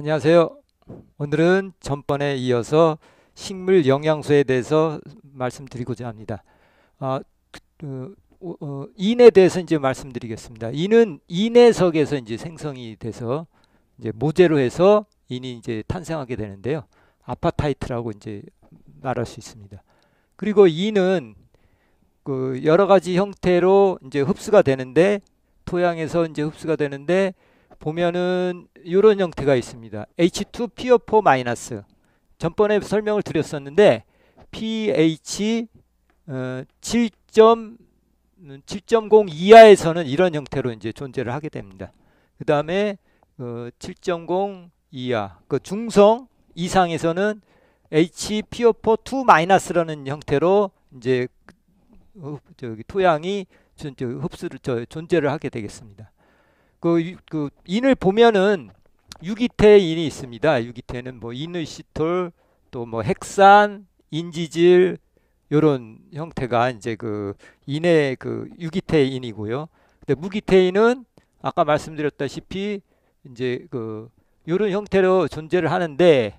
안녕하세요. 오늘은 전번에 이어서 식물 영양소에 대해서 말씀드리고자 합니다. 아, 그, 어, 어, 어, 인에 대해서 이제 말씀드리겠습니다. 인은 인해석에서 이제 생성이 돼서 이제 모재로 해서 인이 이제 탄생하게 되는데요. 아파타이트라고 이제 말할 수 있습니다. 그리고 인은 그 여러 가지 형태로 이제 흡수가 되는데 토양에서 이제 흡수가 되는데 보면은 이런 형태가 있습니다. H2PO4- 전번에 설명을 드렸었는데 pH 어, 7. 7.0 음, 이하에서는 이런 형태로 이제 존재를 하게 됩니다. 그 다음에 7.0 어, 이하, 그 중성 이상에서는 HPO4 라는 형태로 이제 그, 저기 토양이 흡수를 저, 존재를 하게 되겠습니다. 그, 그 인을 보면은 유기태 인이 있습니다. 유기태는 뭐 인의 시톨 또 뭐 핵산 인지질 요런 형태가 이제 그 인의 그 유기태 인이고요. 근데 무기태 인은 아까 말씀드렸다시피 이제 그 요런 형태로 존재를 하는데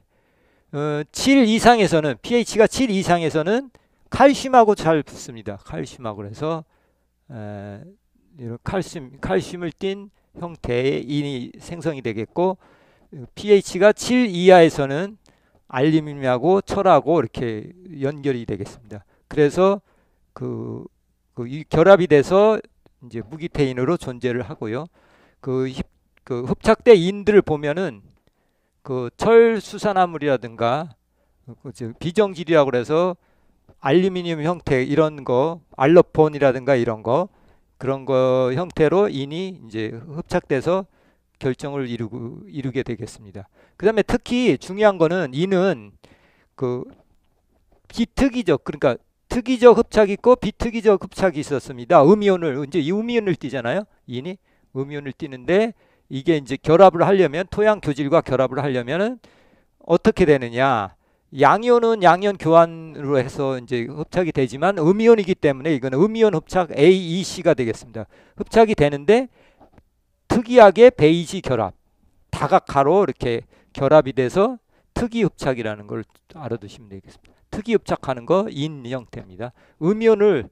어, 7 이상에서는 pH가 7 이상에서는 칼슘하고 잘 붙습니다. 칼슘하고 그래서 에, 이런 칼슘 칼슘을 띤 형태의 인이 생성이 되겠고 pH가 7 이하에서는 알루미늄하고 철하고 이렇게 연결이 되겠습니다. 그래서 그, 그 결합이 돼서 이제 무기태인으로 존재를 하고요. 그, 그 흡착대 인들을 보면은 그 철수산화물이라든가 그 비정질이라고 그래서 알루미늄 형태 이런 거 알로폰이라든가 이런 거 그런 거 형태로 인이 이제 흡착돼서 결정을 이루고 이루게 되겠습니다. 그다음에 특히 중요한 거는 인은 그 비특이적 그러니까 특이적 흡착 있고 비특이적 흡착이 있었습니다. 음이온을 이제 이 음이온을 띠잖아요 인이 음이온을 띠는데 이게 이제 결합을 하려면 토양 교질과 결합을 하려면은 어떻게 되느냐? 양이온은 양이온 교환으로 해서 이제 흡착이 되지만 음이온이기 때문에 이거는 음이온 흡착 A, E, C가 되겠습니다. 흡착이 되는데 특이하게 베이지 결합, 다각화로 이렇게 결합이 돼서 특이 흡착이라는 걸 알아두시면 되겠습니다. 특이 흡착하는 거 인 형태입니다. 음이온을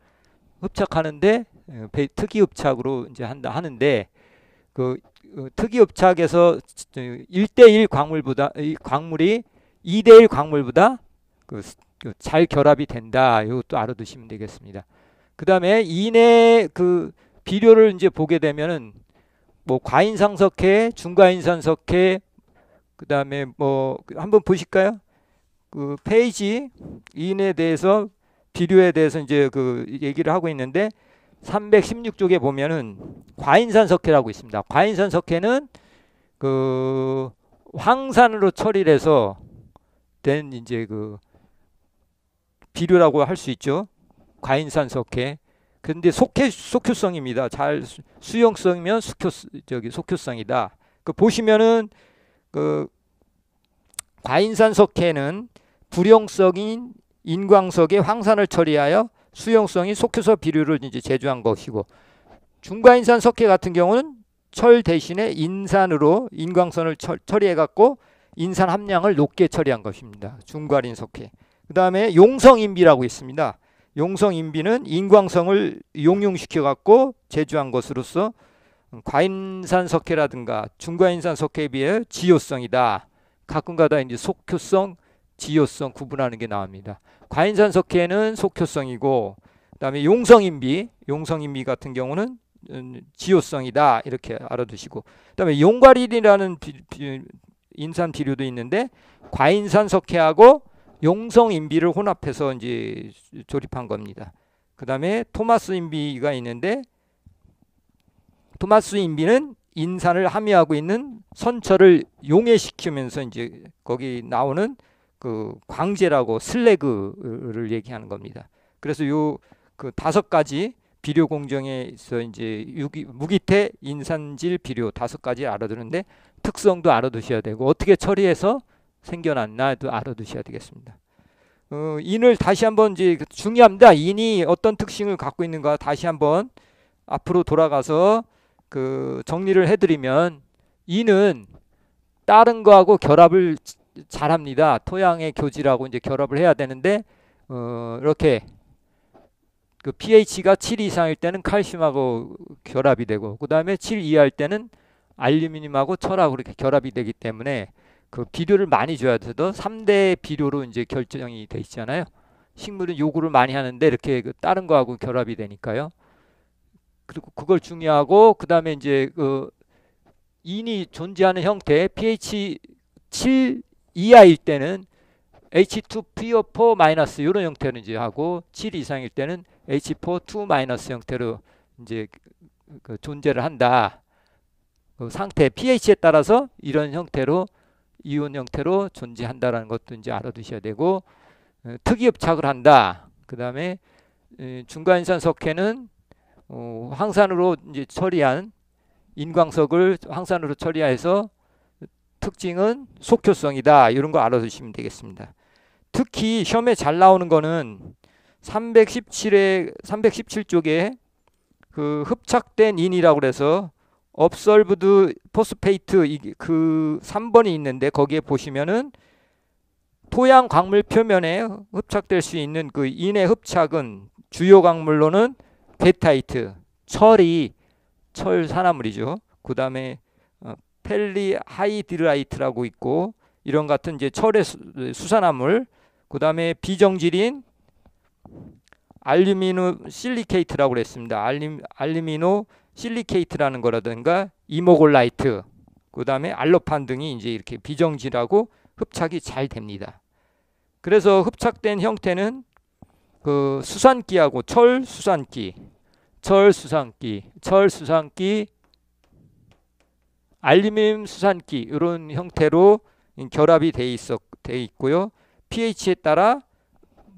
흡착하는데 어, 특이 흡착으로 이제 한다 하는데 그 어, 특이 흡착에서 1대1 광물보다 광물이 2대1 광물보다 그, 그잘 결합이 된다. 이것도 알아두시면 되겠습니다. 그 다음에 인의 그 비료를 이제 보게 되면은 뭐 과인상석회, 중과인산석회, 그 다음에 뭐 한번 보실까요? 그 페이지 인에 대해서 비료에 대해서 이제 그 얘기를 하고 있는데 316쪽에 보면은 과인산석회라고 있습니다. 과인산석회는 그 황산으로 처리를 해서 된 이제 그 비료라고 할 수 있죠. 과인산 석회. 근데 속해 속효성입니다. 잘 수용성이면 속효 저기 속효성이다. 그 보시면은 그 과인산 석회는 불용성인 인광석의 황산을 처리하여 수용성이 속효소 비료를 이제 제조한 것이고 중과인산 석회 같은 경우는 철 대신에 인산으로 인광선을 처, 처리해 갖고 인산 함량을 높게 처리한 것입니다. 중괄인 속해. 그 다음에 용성인비라고 있습니다. 용성인비는 인광성을 용융시켜 갖고 제조한 것으로서 과인산 석회라든가 중과인산 석회에 비해 지효성이다. 가끔가다 이제 속효성, 지효성 구분하는 게 나옵니다. 과인산 석회는 속효성이고 그다음에 용성인비, 용성인비 같은 경우는 음, 지효성이다 이렇게 알아두시고 그다음에 용과린이라는 인산 비료도 있는데 과인산 석회하고 용성 인비를 혼합해서 이제 조립한 겁니다. 그다음에 토마스 인비가 있는데 토마스 인비는 인산을 함유하고 있는 선철을 용해시키면서 이제 거기 나오는 그 광재라고 슬래그를 얘기하는 겁니다. 그래서 요그 다섯 가지 비료 공정에서 이제 유기, 무기태, 인산질, 비료 다섯 가지 알아두는데 특성도 알아두셔야 되고 어떻게 처리해서 생겨났나도 알아두셔야 되겠습니다. 어, 인을 다시 한번 이제 그 중요합니다. 인이 어떤 특징을 갖고 있는가 다시 한번 앞으로 돌아가서 그 정리를 해드리면 인은 다른 거하고 결합을 잘합니다. 토양의 교질하고 이제 결합을 해야 되는데 어, 이렇게 그 pH가 7 이상일 때는 칼슘하고 결합이 되고 그 다음에 7 이하일 때는 알루미늄하고 철하고 이렇게 결합이 되기 때문에 그 비료를 많이 줘야 돼서 3대 비료로 이제 결정이 돼 있잖아요. 식물은 요구를 많이 하는데 이렇게 그 다른 거하고 결합이 되니까요. 그리고 그걸 중요하고 그다음에 이제 그 인이 존재하는 형태 pH 7 이하일 때는 H2PO4 이런 형태는 이제 하고 7 이상일 때는 H4 2 형태로 이제 그 존재를 한다. 그 상태 pH에 따라서 이런 형태로 이온 형태로 존재한다라는 것도 이제 알아두셔야 되고 어, 특이흡착을 한다. 그다음에 어, 중간인산 석회는 어, 황산으로 이제 처리한 인광석을 황산으로 처리해서 특징은 속효성이다. 이런 거 알아두시면 되겠습니다. 특히 시험에 잘 나오는 거는 317에 317쪽에 그 흡착된 인이라고 그래서 업설브드 포스페이트 그 3번이 있는데 거기에 보시면은 토양 광물 표면에 흡착될 수 있는 그 인의 흡착은 주요 광물로는 베타이트, 철이 철 산화물이죠. 그다음에 어, 펠리하이드라이트라고 있고 이런 같은 이제 철의 수, 산화물 그 다음에 비정질인 알루미노 실리케이트라고 그랬습니다. 알리, 알루미노 실리케이트라는 거라든가 이모골라이트 그 다음에 알로판 등이 이제 이렇게 비정질하고 흡착이 잘 됩니다. 그래서 흡착된 형태는 그 수산기하고 철 수산기, 철 수산기, 철 수산기, 알루미늄 수산기 이런 형태로 결합이 돼 있어 돼 있고요. pH에 따라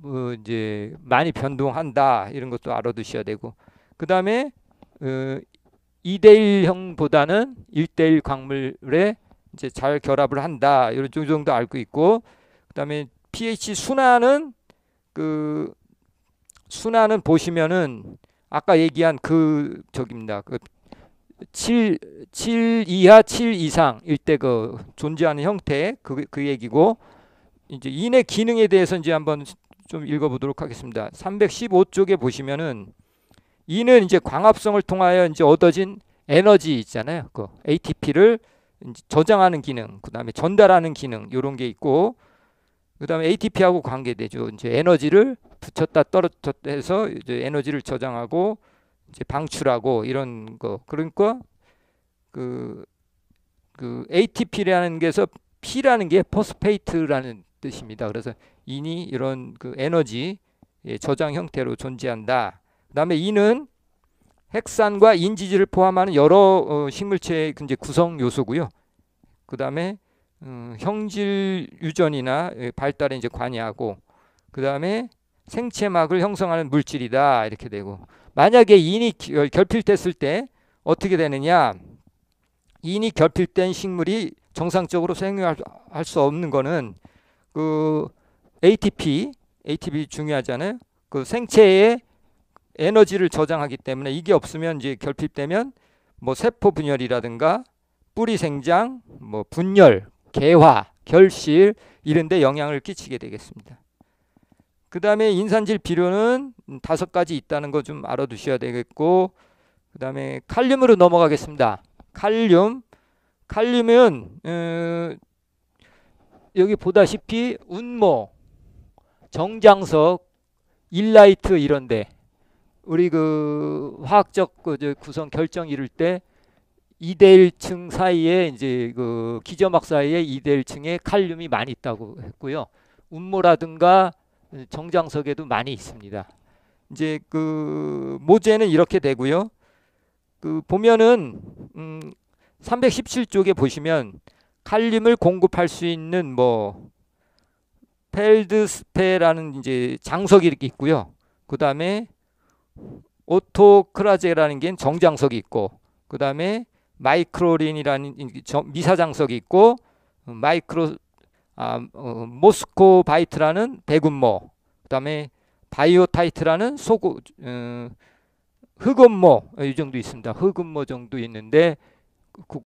뭐 이제 많이 변동한다 이런 것도 알아두셔야 되고 그 다음에 어, 2대1형보다는 1대1 광물에 이제 잘 결합을 한다 이런 정도 알고 있고 그 다음에 pH 순환은 그 순환은 보시면은 아까 얘기한 그저기입니다그 7, 7 이하 7 이상 일대 그 존재하는 형태 그, 그 얘기고 이제 인의 기능에 대해서 이제 한번 좀 읽어보도록 하겠습니다. 315쪽에 보시면은 인는 이제 광합성을 통하여 이제 얻어진 에너지 있잖아요. 그 ATP를 이제 저장하는 기능, 그다음에 전달하는 기능 요런 게 있고 그다음에 ATP하고 관계되죠. 이제 에너지를 붙였다 떨어뜨려서 이제 에너지를 저장하고 이제 방출하고 이런 거. 그러니까 그 그 ATP라는 그 게서 P라는 게 포스페이트라는 뜻입니다. 그래서 인이 이런 그 에너지 예, 저장 형태로 존재한다. 그다음에 인은 핵산과 인지질을 포함하는 여러 어, 식물체의 그 이제 구성 요소고요. 그다음에 음, 형질 유전이나 예, 발달에 이제 관여하고 그다음에 생체막을 형성하는 물질이다 이렇게 되고 만약에 인이 결핍됐을 때 어떻게 되느냐 인이 결핍된 식물이 정상적으로 생육할 수 없는 거는 그 ATP, ATP 중요하잖아요그 생체에 에너지를 저장하기 때문에 이게 없으면 이제 결핍되면 뭐 세포 분열이라든가 뿌리 생장, 뭐 분열, 개화, 결실 이런 데 영향을 끼치게 되겠습니다. 그 다음에 인산질 비료는 다섯 가지 있다는 거 좀 알아두셔야 되겠고 그 다음에 칼륨으로 넘어가겠습니다. 칼륨 칼륨은 어, 여기 보다시피 운모, 정장석, 일라이트 이런데 우리 그 화학적 그 구성 결정 이룰 때 2대 1층 사이에 이제 그 기저막 사이에 2대 1층에 칼륨이 많이 있다고 했고요. 운모라든가 정장석에도 많이 있습니다. 이제 그 모재는 이렇게 되고요. 그 보면은 음 317쪽에 보시면 칼륨을 공급할 수 있는 뭐 펠드스페라는 이제 장석이 있고요. 그 다음에 오토크라제라는 게 정장석이 있고 그 다음에 마이크로린이라는 미사장석이 있고 마이크로 아, 어, 모스코바이트라는 백운모 그 다음에 바이오타이트라는 소고 음, 어, 흑음모 이 정도 있습니다. 흑음모 정도 있는데 그,